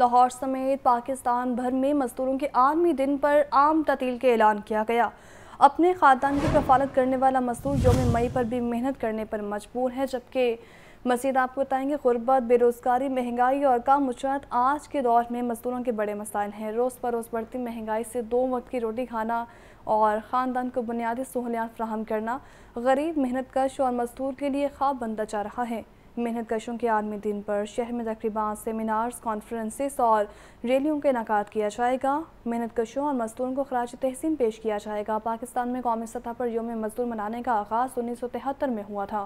लाहौर समेत पाकिस्तान भर में मजदूरों के आर्मी दिन पर आम ततील के ऐलान किया गया अपने ख़ानदान की कफालत करने वाला मजदूर योम मई पर भी मेहनत करने पर मजबूर है जबकि मजीद आपको बताएंगे गुर्बत बेरोज़गारी महंगाई और काम उचरत आज के दौर में मजदूरों के बड़े मसाइल हैं रोज़ बरोज़ बढ़ती महंगाई से दो वक्त की रोटी खाना और ख़ानदान को बुनियादी सहूलियात फ्राहम करना गरीब मेहनत कश और मजदूर के लिए ख्वाब बनता जा रहा है मेहनत कशों के आर्मी दिन पर शहर में तकरीबा सेमिनार्स कॉन्फ्रेंसेस और रैलियों का इनका किया जाएगा मेहनत कशों और मजदूरों को खराज तहसीन पेश किया जाएगा पाकिस्तान में कौमी सतह पर योम मजदूर मनाने का आगाज़ उन्नीस सौ तिहत्तर में हुआ था